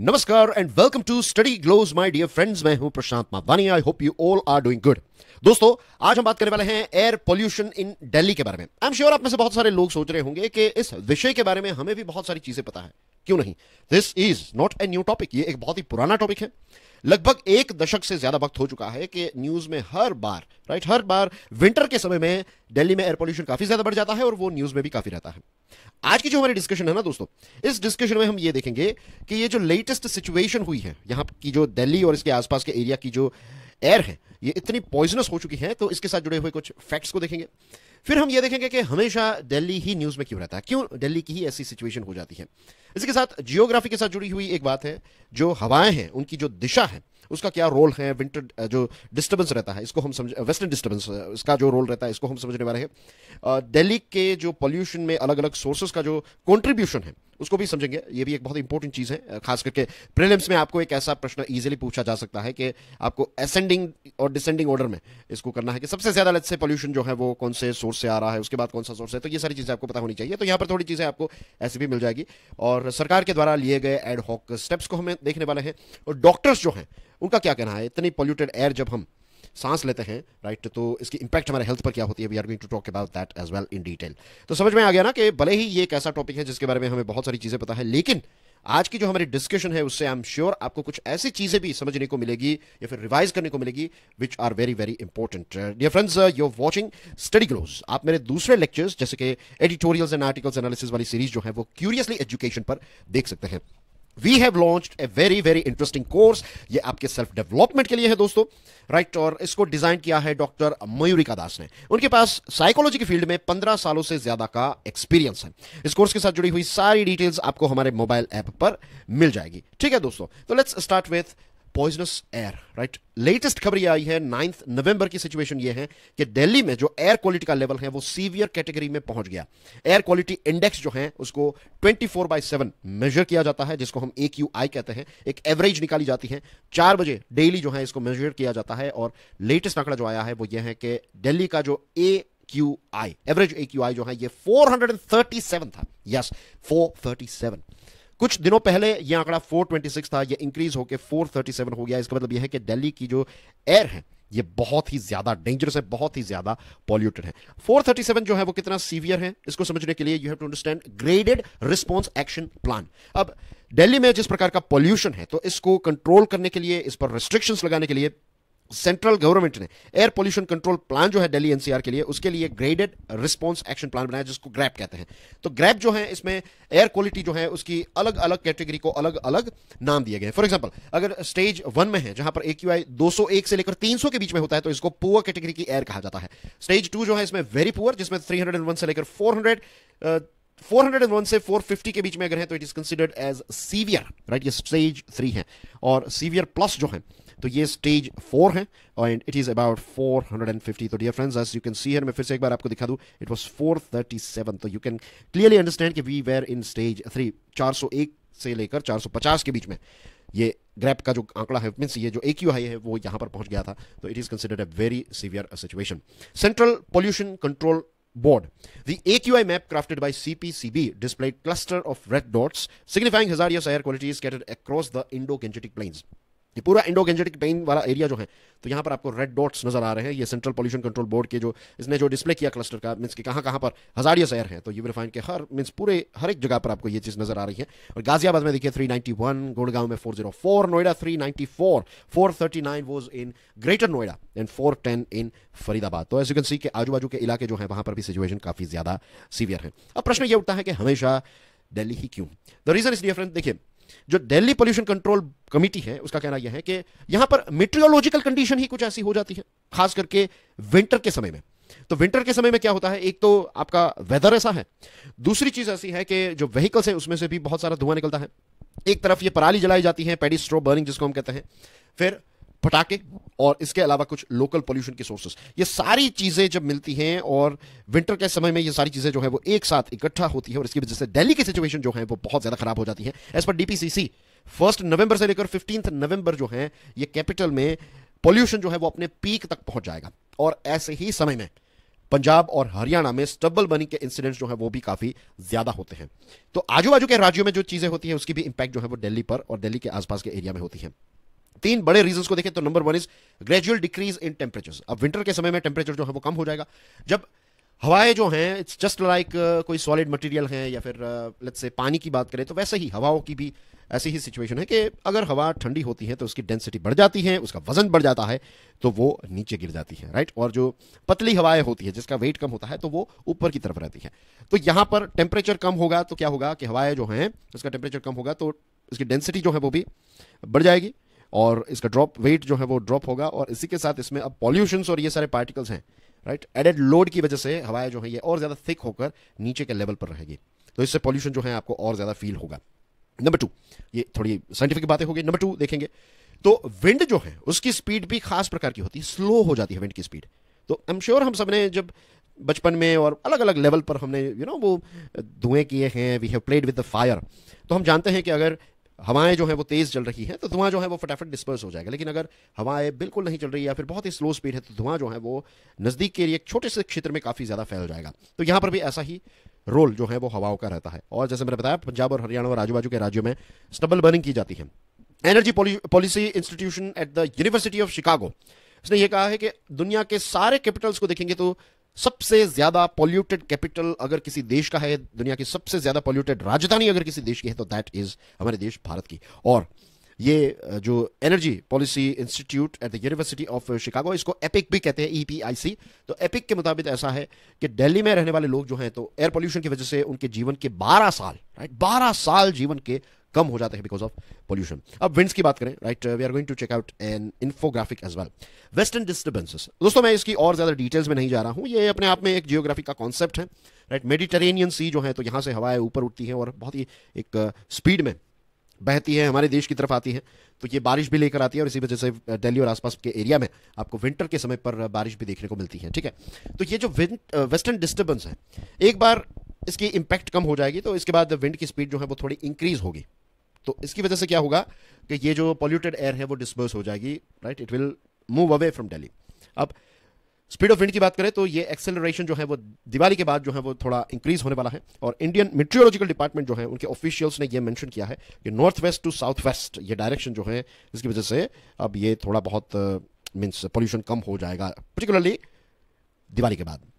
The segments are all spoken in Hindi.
नमस्कार and welcome to study glows my dear friends मैं हूं Prashant Mavani I hope you all are doing good दोस्तों आज हम बात करने वाले हैं एयर पोल्यूशन इन दिल्ली के बारे में आई एम श्योर आप में से बहुत सारे लोग सोच रहे होंगे कि इस विषय के बारे में हमें भी बहुत सारी चीजें पता है क्यों नहीं this is not a new topic ये एक बहुत ही पुराना टॉपिक है लगभग एक दशक से ज्यादा वक्त हो चुका है कि न्यूज में हर बार राइट हर बार विंटर के समय में दिल्ली में एयर पोल्यूशन काफी ज्यादा बढ़ जाता है और वो न्यूज में भी काफी रहता है आज की जो हमारी डिस्कशन है ना दोस्तों इस डिस्कशन में हम ये देखेंगे कि ये जो लेटेस्ट सिचुएशन हुई है यहाँ की जो दिल्ली और इसके आसपास के एरिया की जो एयर है ये इतनी पॉइजनस हो चुकी है तो इसके साथ जुड़े हुए कुछ फैक्ट्स को देखेंगे फिर हम ये देखेंगे कि हमेशा दिल्ली ही न्यूज़ में क्यों रहता है क्यों दिल्ली की ही ऐसी सिचुएशन हो जाती है इसी के साथ जियोग्राफी के साथ जुड़ी हुई एक बात है जो हवाएं हैं उनकी जो दिशा है उसका क्या रोल है विंटर जो डिस्टर्बेंस रहता है इसको हम समझ वेस्टर्न डिस्टर्बेंस इसका जो रोल रहता है इसको हम समझने वाले हैं दिल्ली के जो पॉल्यूशन में अलग अलग सोर्सेज का जो कॉन्ट्रीब्यूशन है उसको भी समझेंगे ये भी एक बहुत इंपॉर्टेंट चीज़ है खास करके प्रिलिम्स में आपको एक ऐसा प्रश्न इजिली पूछा जा सकता है कि आपको असेंडिंग और डिसेंडिंग ऑर्डर में इसको करना है कि सबसे ज़्यादा लेट से पॉल्यूशन जो है वो कौन से सोर्स से आ रहा है उसके बाद कौन सा सोर्स है तो ये सारी चीज़ें आपको पता होनी चाहिए तो यहाँ पर थोड़ी चीज़ें आपको ऐसी भी मिल जाएगी और और सरकार के द्वारा लिए गए एडहॉक स्टेप्स को हमें देखने वाले हैं और डॉक्टर्स जो हैं उनका क्या कहना है इतनी पॉल्यूटेड एयर जब हम सांस लेते हैं राइट तो इसकी इंपैक्ट हमारे हेल्थ पर क्या होती है we are going to talk about that as well in detail तो समझ में आ गया ना कि भले ही ये एक ऐसा टॉपिक है जिसके बारे में हमें बहुत सारी चीज़ें पता है लेकिन आज की जो हमारी डिस्कशन है उससे आई एम श्योर आपको कुछ ऐसी चीजें भी समझने को मिलेगी या फिर रिवाइज करने को मिलेगी which are very very important dear friends you are watching study glows आप मेरे दूसरे लेक्चर्स जैसे कि एडिटोरियल्स एंड आर्टिकल्स एनालिसिस वाली सीरीज जो है वो क्यूरियसली एजुकेशन पर देख सकते हैं we have launch a very very interesting course ये आपके सेल्फ डेवलपमेंट के लिए है दोस्तों राइट right? और इसको डिजाइन किया है डॉक्टर मयूरिका दास ने उनके पास साइकोलॉजी की फील्ड में पंद्रह सालों से ज्यादा का एक्सपीरियंस है इस कोर्स के साथ जुड़ी हुई सारी डिटेल्स आपको हमारे मोबाइल ऐप पर मिल जाएगी ठीक है दोस्तों तो let's start with poisonous air right latest खबर ये आई है नाइन्थ नवंबर की सिचुएशन ये है कि दिल्ली में जो एयर क्वालिटी का लेवल है वो सीवियर कैटेगरी में पहुंच गया एयर क्वालिटी इंडेक्स जो है उसको 24 फोर बाई सेवन मेजर किया जाता है जिसको हम ए क्यू आई कहते हैं एक एवरेज निकाली जाती है चार बजे डेली जो है इसको मेजर किया जाता है और लेटेस्ट आंकड़ा जो आया है वो ये है कि दिल्ली का जो A Q I average A Q I जो है ये सेवन था यस फोर थर्टी सेवन कुछ दिनों पहले यह आंकड़ा 426 था यह इंक्रीज होकर 437 हो गया इसका मतलब यह है कि दिल्ली की जो एयर है ये बहुत ही ज्यादा डेंजरस है बहुत ही ज्यादा पॉल्यूटेड है 437 जो है वो कितना सीवियर है इसको समझने के लिए you have to understand graded response action plan अब दिल्ली में जिस प्रकार का पॉल्यूशन है तो इसको कंट्रोल करने के लिए इस पर रिस्ट्रिक्शंस लगाने के लिए सेंट्रल गवर्नमेंट ने एयर पोल्यूशन कंट्रोल प्लान जो है दिल्ली एनसीआर के लिए उसके लिए ग्रेडेड रिस्पॉन्स एक्शन प्लान बनाया जिसको ग्रैप कहते हैं तो ग्रैप जो है इसमें एयर क्वालिटी जो है उसकी अलग अलग कैटेगरी को अलग अलग नाम दिए गए फॉर एग्जाम्पल अगर स्टेज वन में है जहां पर एक क्यू दो से लेकर तीन के बीच में होता है तो इसको पुअर कैटेगरी की एयर कहा जाता है स्टेज टू जो है इसमें वेरी पुअर जिसमें थ्री से लेकर फोर 401 से 450 के बीच में अगर है तो it is considered as severe right ये स्टेज थ्री है और सीवियर प्लस जो है तो ये स्टेज फोर है एंड इट इज अबाउट 450 तो dear friends you can see here मैं फिर से एक बार आपको दिखा दूं इट वाज 437 तो यू कैन क्लियरली अंडरस्टैंड कि we were in stage three 401 से लेकर 450 के बीच में ये ग्रैप का जो आंकड़ा है मीन्स ये जो एक यू हाई है वो यहां पर पहुंच गया था तो it is considered a very severe situation central pollution control board. The AQI map crafted by CPCB displayed cluster of red dots signifying hazardous air quality scattered across the Indo-Gangetic plains. ये पूरा इंडो गेंजेटिक पेन वाला एरिया जो है तो यहाँ पर आपको रेड डॉट्स नजर आ रहे हैं ये सेंट्रल पोल्यूशन कंट्रोल बोर्ड के जो इसने जो डिस्प्ले किया क्लस्टर का मीन्स कि कहाँ कहाँ पर हजारिया शहर हैं तो ये विल फाइंड के हर मीन्स पूरे हर एक जगह पर आपको ये चीज़ नजर आ रही है और गाजियाबाद में देखिए 391 गुड़गांव में 404 Noida 394 439 was in greater Noida and 410 in Faridabad तो एज यू कैन सी के आजू बाजू के इलाके जो हैं वहाँ पर भी सिचुएशन काफ़ी ज़्यादा सीवियर है अब प्रश्न ये उठता है कि हमेशा दिल्ली ही क्यों द रीज़न इज डिफरेंट देखिए जो दिल्ली पोल्यूशन कंट्रोल कमेटी है उसका कहना यह है कि यहां पर मेट्रियोलॉजिकल कंडीशन ही कुछ ऐसी हो जाती है खास करके विंटर के समय में तो विंटर के समय में क्या होता है एक तो आपका वेदर ऐसा है दूसरी चीज ऐसी है कि जो व्हीकल्स हैं उसमें से भी बहुत सारा धुआं निकलता है एक तरफ ये पराली जलाई जाती है स्ट्रो बर्निंग जिसको हम कहते हैं फिर पटाखे और इसके अलावा कुछ लोकल पोल्यूशन के सोर्सेस ये सारी चीज़ें जब मिलती हैं और विंटर के समय में ये सारी चीज़ें जो है वो एक साथ इकट्ठा होती है और इसकी वजह से दिल्ली की सिचुएशन जो है वो बहुत ज़्यादा खराब हो जाती है as per DPCC first November से लेकर फिफ्टींथ नवंबर जो है ये कैपिटल में पॉल्यूशन जो है वो अपने पीक तक पहुंच जाएगा और ऐसे ही समय में पंजाब और हरियाणा में स्टबल बनी के इंसिडेंट्स जो है वो भी काफी ज्यादा होते हैं तो आजू बाजू के राज्यों में जो चीजें होती है उसकी भी इंपैक्ट जो है वो दिल्ली पर और दिल्ली के आसपास के एरिया में होती है तीन बड़े रीजंस को देखें तो number one is gradual decrease in temperature अब विंटर के समय में टेम्परेचर जो है वो कम हो जाएगा जब हवाएं जो हैं इट्स जस्ट लाइक कोई सॉलिड मटेरियल है या फिर लेट्स uh, से पानी की बात करें तो वैसे ही हवाओं की भी ऐसी ही सिचुएशन है कि अगर हवा ठंडी होती है तो उसकी डेंसिटी बढ़ जाती है उसका वजन बढ़ जाता है तो वो नीचे गिर जाती है राइट और जो पतली हवाएं होती है जिसका वेट कम होता है तो वो ऊपर की तरफ रहती है तो यहाँ पर टेम्परेचर कम होगा तो क्या होगा कि हवाएं जो हैं उसका टेम्परेचर कम होगा तो उसकी डेंसिटी जो है वो भी बढ़ जाएगी और इसका ड्रॉप वेट जो है वो ड्रॉप होगा और इसी के साथ इसमें अब पॉल्यूशन और ये सारे पार्टिकल्स हैं राइट एडेड लोड की वजह से हवाएं जो है ये और ज़्यादा थिक होकर नीचे के लेवल पर रहेगी तो इससे पॉल्यूशन जो है आपको और ज़्यादा फील होगा नंबर टू ये थोड़ी साइंटिफिक बातें होगी नंबर टू देखेंगे तो विंड जो है उसकी स्पीड भी खास प्रकार की होती है स्लो हो जाती है विंड की स्पीड तो आई एम श्योर हम सब ने जब बचपन में और अलग अलग लेवल पर हमने यू you नो know, वो धुएं किए हैं we have played with the fire तो हम जानते हैं कि अगर हवाएं जो है वो तेज़ चल रही है तो धुआं जो है वो फटाफट डिस्पर्स हो जाएगा लेकिन अगर हवाएं बिल्कुल नहीं चल रही या फिर बहुत ही स्लो स्पीड है तो धुआं जो है वो नज़दीक के लिए एक छोटे से क्षेत्र में काफ़ी ज़्यादा फैल जाएगा तो यहाँ पर भी ऐसा ही रोल जो है वो हवाओं का रहता है और जैसे मैंने बताया पंजाब और हरियाणा और आजू बाजू के राज्यों में स्टबल बर्निंग की जाती है energy policy institution at the university of Chicago उसने ये कहा है कि दुनिया के सारे कैपिटल्स को देखेंगे तो सबसे ज्यादा पॉल्यूटेड कैपिटल अगर किसी देश का है दुनिया की सबसे ज्यादा पॉल्यूटेड राजधानी अगर किसी देश की है तो दैट इज हमारे देश भारत की और ये जो energy policy institute at the university of Chicago इसको एपिक भी कहते हैं ईपीआईसी e तो एपिक के मुताबिक ऐसा है कि दिल्ली में रहने वाले लोग जो हैं तो एयर पोल्यूशन की वजह से उनके जीवन के 12 साल राइट 12 साल जीवन के कम हो जाते हैं बिकॉज ऑफ पोल्यूशन अब विंड्स की बात करें right we are going to check out an infographic as well western disturbances दोस्तों मैं इसकी और ज़्यादा डिटेल्स में नहीं जा रहा हूँ ये अपने आप में एक जियोग्राफी का कॉन्सेप्ट है राइट मेडिटेरेनियन सी जो है तो यहाँ से हवाएं ऊपर उठती हैं और बहुत ही एक स्पीड uh, में बहती है हमारे देश की तरफ आती है तो ये बारिश भी लेकर आती है और इसी वजह से uh, दिल्ली और आसपास के एरिया में आपको विंटर के समय पर uh, बारिश भी देखने को मिलती है ठीक है तो ये जो वेस्टर्न डिस्टर्बेंस है एक बार इसकी इंपैक्ट कम हो जाएगी तो इसके बाद विंड की स्पीड जो है वो थोड़ी इंक्रीज होगी तो इसकी वजह से क्या होगा कि ये जो पॉल्यूटेड एयर है वो डिस्पर्स हो जाएगी right it will move away from Delhi अब स्पीड ऑफ विंड की बात करें तो ये एक्सेलरेशन जो है वो दिवाली के बाद जो है वो थोड़ा इंक्रीज होने वाला है और इंडियन मेट्रियोलॉजिकल डिपार्टमेंट जो है उनके ऑफिशियल्स ने ये मेंशन किया है कि north west to south west ये डायरेक्शन जो है इसकी वजह से अब ये थोड़ा बहुत मीन्स uh, पॉल्यूशन कम हो जाएगा पर्टिकुलरली दिवाली के बाद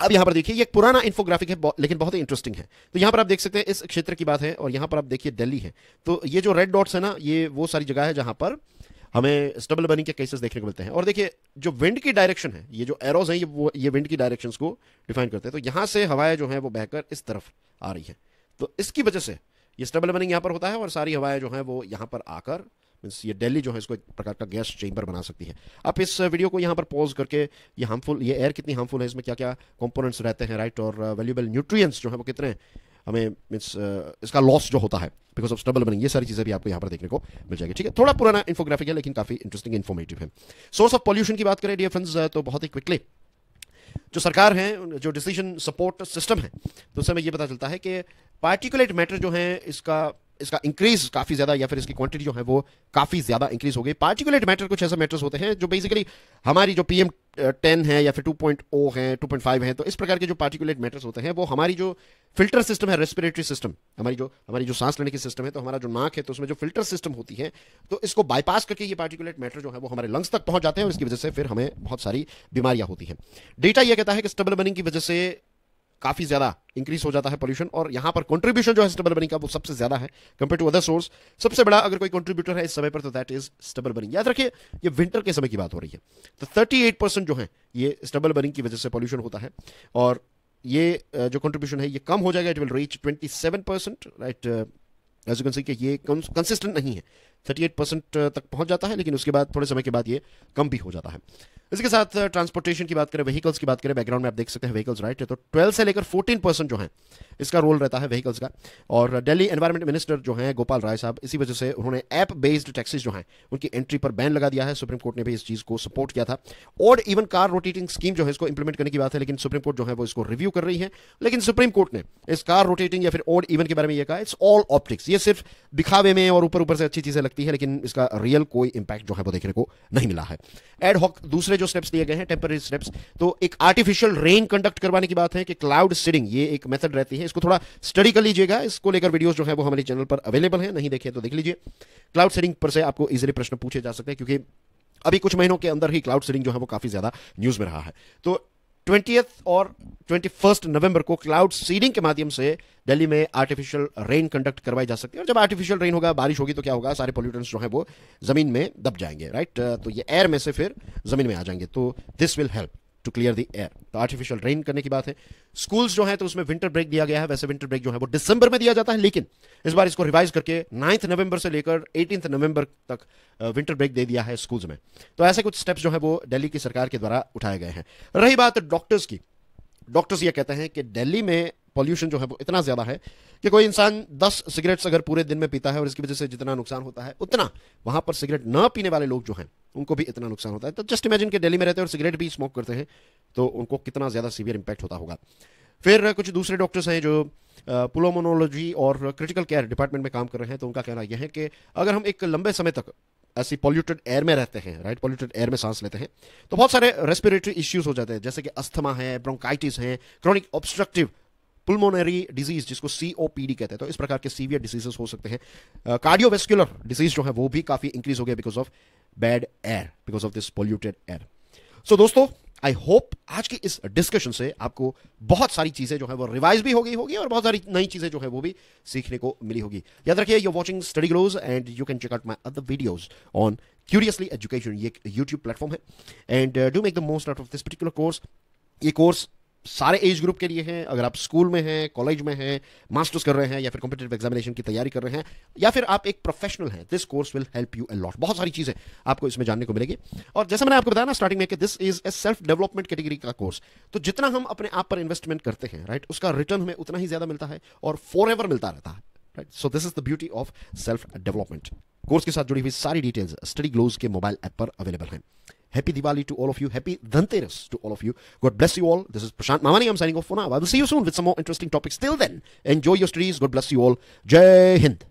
अब यहां पर देखिए ये एक पुराना इन्फोग्राफिक है लेकिन बहुत ही इंटरेस्टिंग है तो यहां पर आप देख सकते हैं इस क्षेत्र की बात है और यहां पर आप देखिए दिल्ली है तो ये जो रेड डॉट्स है ना ये वो सारी जगह है जहां पर हमें स्टबल बर्निंग के केसेस देखने को मिलते हैं और देखिए जो विंड की डायरेक्शन है ये जो एरोज हैं ये वो ये विंड की डायरेक्शंस को डिफाइन करते हैं तो यहाँ से हवाएं जो हैं वो बहकर इस तरफ आ रही हैं तो इसकी वजह से ये स्टबल बर्निंग यहाँ पर होता है और सारी हवाएं जो हैं वो यहाँ पर आकर मीन्स ये दिल्ली जो है इसको एक प्रकार का गैस चेंबर बना सकती है आप इस वीडियो को यहाँ पर पॉज करके ये हार्मफुल ये एयर कितनी हार्मफुल है इसमें क्या क्या कंपोनेंट्स रहते हैं राइट और वैल्यूबल uh, न्यूट्रिएंट्स जो है वो कितने हमें मीन्स uh, इसका लॉस जो होता है बिकॉज ऑफ स्टबल बनिंग ये सारी चीज़ें भी आपको यहाँ पर देखने को मिल जाएगी ठीक है थोड़ा पुराना इन्फोग्राफिक है लेकिन काफ़ी इंटरेस्टिंग इन्फॉर्मेटिव है सोर्स ऑफ पॉल्यूशन की बात करें डियर फ्रेंड्स uh, तो बहुत ही क्विकली जो सरकार है जो डिसीजन सपोर्ट सिस्टम है तो हमें ये पता चलता है कि पार्टिकुलेट मैटर जो है इसका इसका इंक्रीज काफी ज्यादा या फिर इसकी क्वांटिटी जो है वो काफी ज्यादा इंक्रीज हो गई पार्टिकुलेट मैटर कुछ ऐसे मैटर्स होते हैं जो बेसिकली हमारी जो पीएम टेन है या फिर टू पॉइंट ओ है टू पॉइंट फाइव है तो इस प्रकार के जो पार्टिकुलेट मैटर्स होते हैं वो हमारी जो फिल्टर सिस्टम है रेस्पिरेटरी सिस्टम हमारी जो हमारी जो सांस लेने की सिस्टम है तो हमारा जो नाक है तो उसमें जो फिल्टर सिस्टम होती है तो इसको बाईपास करके ये पार्टिकुलेट मैटर जो है वो हमारे लंग्स तक पहुंच जाते हैं और इसकी वजह से फिर हमें बहुत सारी बीमारियां होती हैं डेटा यह कहता है कि स्टबल बर्निंग की वजह से काफ़ी ज़्यादा इंक्रीज हो जाता है पोल्यूशन और यहां पर कंट्रीब्यूशन जो है स्टबल बर्निंग का वो सबसे ज़्यादा है कंपेयर टू अदर सोर्स सबसे बड़ा अगर कोई कंट्रीब्यूटर है इस समय पर तो दैट इज स्टबल बर्निंग याद रखिए ये विंटर के समय की बात हो रही है तो थर्टी एट परसेंट जो है ये स्टबल बर्निंग की वजह से पॉल्यूशन होता है और ये जो कंट्रीब्यूशन है ये कम हो जाएगा it will reach twenty seven percent right age के ये कंसिस्टेंट नहीं है 38 परसेंट uh, तक पहुंच जाता है लेकिन उसके बाद थोड़े समय के बाद ये कम भी हो जाता है इसके साथ ट्रांसपोर्टेशन uh, की बात करें व्हीकल्स की बात करें बैकग्राउंड में आप देख सकते हैं व्हीकल्स राइट है तो 12 से लेकर 14 परसेंट जो है इसका रोल रहता है व्हीकल्स का और दिल्ली एनवायरमेंट मिनिस्टर जो हैं गोपाल राय साहब इसी वजह से उन्होंने ऐप बेस्ड टैक्सीज जो हैं उनकी एंट्री पर बैन लगा दिया है सुप्रीम कोर्ट ने भी इस चीज़ को सपोर्ट किया था और इवन कार रोटेटिंग स्कीम जो है इसको इंप्लीमेंट करने की बात है लेकिन सुप्रीम कोर्ट जो है वो इसको रिव्यू कर रही है लेकिन सुप्रीम कोर्ट ने इस कार रोटेटिंग या फिर ओड इवन के बारे में यह कहा इट्स ऑल ऑप्टिक्स ये सिर्फ दिखावे में और ऊपर ऊपर से अच्छी चीज़ें लगती है लेकिन इसका रियल कोई इंपैक्ट जो है वो देखने को नहीं मिला है एड हॉक दूसरे जो स्टेप्स लिए गए हैं टेम्पररी स्टेप्स तो एक आर्टिफिशियल रेन कंडक्ट करवाने की बात है कि क्लाउड सीडिंग ये एक मेथड रहती है इसको थोड़ा स्टडी कर लीजिएगा इसको लेकर वीडियोस जो है वो हमारे चैनल पर अवेलेबल है नहीं देखे तो देख लीजिए क्लाउड सीडिंग पर से आपको इजिली प्रश्न पूछे जा सकते हैं क्योंकि अभी कुछ महीनों के अंदर ही क्लाउड सीडिंग जो है वो काफी ज्यादा न्यूज में रहा है तो ट्वेंटी और ट्वेंटी फर्स्ट नवंबर को क्लाउड सीडिंग के माध्यम से दिल्ली में आर्टिफिशियल रेन कंडक्ट करवाई जा सकती है और जब आर्टिफिशियल रेन होगा बारिश होगी तो क्या होगा सारे पोल्यूटेंट्स जो है वो जमीन में दब जाएंगे राइट तो ये एयर में से फिर जमीन में आ जाएंगे तो this will help to clear the air तो आर्टिफिशियल रेन करने की बात है स्कूल्स जो है तो उसमें विंटर ब्रेक दिया गया है वैसे विंटर ब्रेक जो है वो दिसंबर में दिया जाता है लेकिन इस बार इसको रिवाइज करके नाइन्थ नवंबर से लेकर एटीन नवंबर तक विंटर ब्रेक दे दिया है स्कूल्स में तो ऐसे कुछ स्टेप्स जो है वो दिल्ली की सरकार के द्वारा उठाए गए हैं रही बात डॉक्टर्स की डॉक्टर्स ये कहते हैं कि दिल्ली में पॉल्यूशन जो है वो इतना ज़्यादा है कि कोई इंसान दस सिगरेट्स अगर पूरे दिन में पीता है और इसकी वजह से जितना नुकसान होता है उतना वहां पर सिगरेट न पीने वाले लोग जो हैं उनको भी इतना नुकसान होता है तो जस्ट इमेजिन के डेली में रहते हैं और सिगरेट भी स्मोक करते हैं तो उनको कितना ज़्यादा सीवियर इंपैक्ट होता होगा फिर कुछ दूसरे डॉक्टर्स हैं जो पुलोमोनोलॉजी और क्रिटिकल केयर डिपार्टमेंट में काम कर रहे हैं तो उनका कहना यह है कि अगर हम एक लंबे समय तक ऐसी पॉल्यूटेड एयर में रहते हैं राइट पॉल्यूटेड एयर में सांस लेते हैं तो बहुत सारे रेस्पिरेटरी इश्यूज हो जाते हैं जैसे कि अस्थमा है ब्रोंकाइटिस है क्रॉनिक ऑब्स्ट्रक्टिव पुलमोनरी डिजीज जिसको सीओपीडी कहते हैं तो इस प्रकार के सीवियर डिजीजेस हो सकते हैं कार्डियोवेस्कुलर uh, डिजीज जो है वो भी काफी इंक्रीज हो गया because of bad air because of this polluted air so दोस्तों आई होप आज की इस डिस्कशन से आपको बहुत सारी चीजें जो है वो रिवाइज भी हो गई होगी और बहुत सारी नई चीजें जो है वो भी सीखने को मिली होगी याद रखिए you watching study Glows and you can check out my other videos on curiously education ये एक यूट्यूब प्लेटफॉर्म है and do make the most out of this particular course ये कोर्स सारे एज ग्रुप के लिए हैं अगर आप स्कूल में हैं कॉलेज में हैं मास्टर्स कर रहे हैं या फिर कॉम्पिटेटिव एग्जामिनेशन की तैयारी कर रहे हैं या फिर आप एक प्रोफेशनल हैं this course will help you a lot बहुत सारी चीज़ें आपको इसमें जानने को मिलेगी और जैसे मैंने आपको बताया ना स्टार्टिंग में कि this is a self development category का कोर्स तो जितना हम अपने आप पर इन्वेस्टमेंट करते हैं राइट उसका रिटर्न हमें उतना ही ज़्यादा मिलता है और फॉर मिलता रहता है right so this is the beauty of self development course के साथ जुड़ी हुई सारी डिटेल्स स्टडी ग्लोज के मोबाइल ऐप पर अवेलेबल हैं Happy Diwali to all of you. Happy Dhanteras to all of you. God bless you all. This is Prashant Mamani. I'm signing off for now. I will see you soon with some more interesting topics. Till then, enjoy your studies. God bless you all. Jai Hind.